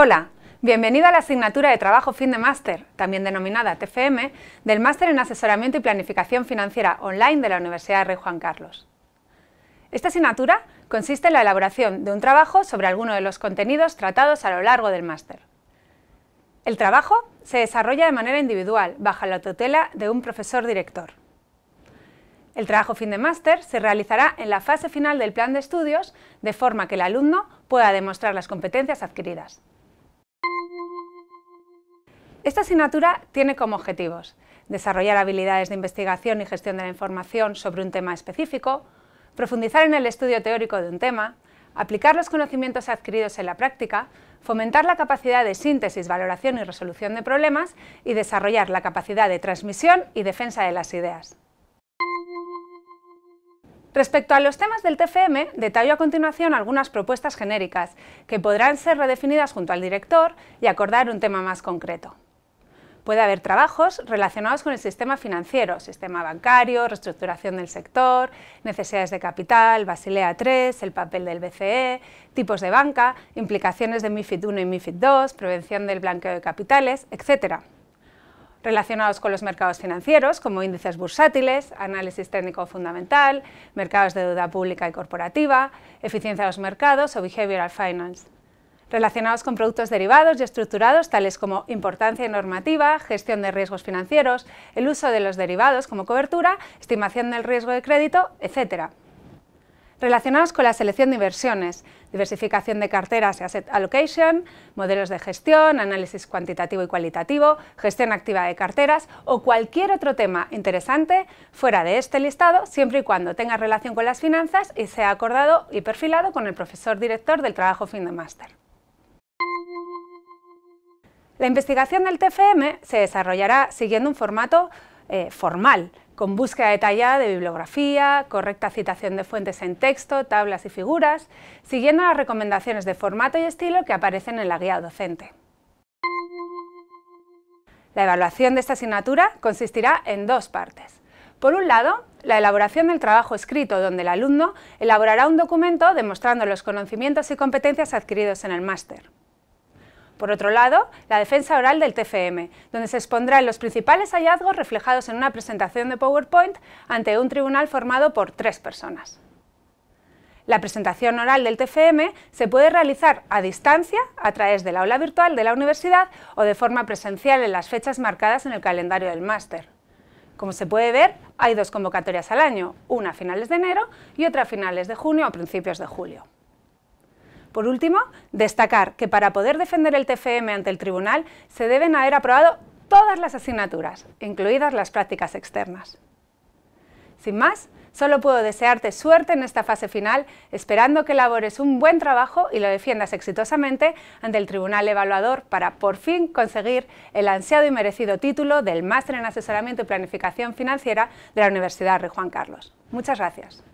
Hola, Bienvenido a la asignatura de Trabajo Fin de Máster, también denominada TFM, del Máster en Asesoramiento y Planificación Financiera Online de la Universidad Rey Juan Carlos. Esta asignatura consiste en la elaboración de un trabajo sobre alguno de los contenidos tratados a lo largo del máster. El trabajo se desarrolla de manera individual, bajo la tutela de un profesor director. El trabajo fin de máster se realizará en la fase final del plan de estudios, de forma que el alumno pueda demostrar las competencias adquiridas. Esta asignatura tiene como objetivos desarrollar habilidades de investigación y gestión de la información sobre un tema específico, profundizar en el estudio teórico de un tema, aplicar los conocimientos adquiridos en la práctica, fomentar la capacidad de síntesis, valoración y resolución de problemas y desarrollar la capacidad de transmisión y defensa de las ideas. Respecto a los temas del TFM, detallo a continuación algunas propuestas genéricas que podrán ser redefinidas junto al director y acordar un tema más concreto. Puede haber trabajos relacionados con el sistema financiero, sistema bancario, reestructuración del sector, necesidades de capital, Basilea III, el papel del BCE, tipos de banca, implicaciones de MIFID I y MIFID II, prevención del blanqueo de capitales, etc. Relacionados con los mercados financieros, como índices bursátiles, análisis técnico fundamental, mercados de deuda pública y corporativa, eficiencia de los mercados o behavioral finance relacionados con productos derivados y estructurados, tales como importancia normativa, gestión de riesgos financieros, el uso de los derivados como cobertura, estimación del riesgo de crédito, etc. Relacionados con la selección de inversiones, diversificación de carteras y asset allocation, modelos de gestión, análisis cuantitativo y cualitativo, gestión activa de carteras o cualquier otro tema interesante fuera de este listado, siempre y cuando tenga relación con las finanzas y sea acordado y perfilado con el profesor director del trabajo fin de máster. La investigación del TFM se desarrollará siguiendo un formato eh, formal, con búsqueda detallada de bibliografía, correcta citación de fuentes en texto, tablas y figuras, siguiendo las recomendaciones de formato y estilo que aparecen en la guía docente. La evaluación de esta asignatura consistirá en dos partes. Por un lado, la elaboración del trabajo escrito, donde el alumno elaborará un documento demostrando los conocimientos y competencias adquiridos en el máster. Por otro lado, la defensa oral del TFM, donde se expondrán los principales hallazgos reflejados en una presentación de PowerPoint ante un tribunal formado por tres personas. La presentación oral del TFM se puede realizar a distancia a través del aula virtual de la universidad o de forma presencial en las fechas marcadas en el calendario del máster. Como se puede ver, hay dos convocatorias al año, una a finales de enero y otra a finales de junio o principios de julio. Por último, destacar que para poder defender el TFM ante el tribunal se deben haber aprobado todas las asignaturas, incluidas las prácticas externas. Sin más, solo puedo desearte suerte en esta fase final, esperando que elabores un buen trabajo y lo defiendas exitosamente ante el Tribunal Evaluador para por fin conseguir el ansiado y merecido título del Máster en Asesoramiento y Planificación Financiera de la Universidad Rey Juan Carlos. Muchas gracias.